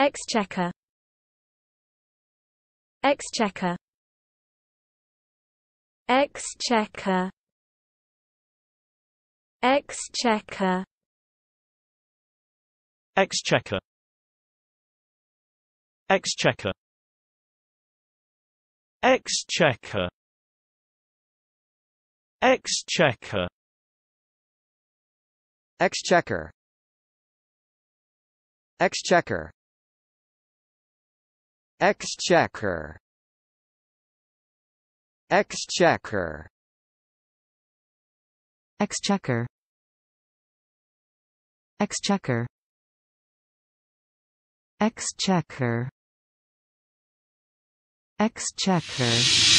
Exchequer Exchequer Exchequer Exchequer Exchequer Exchequer Exchequer Exchequer Exchequer Exchequer Exchequer Exchequer Exchequer Exchequer Exchequer Exchequer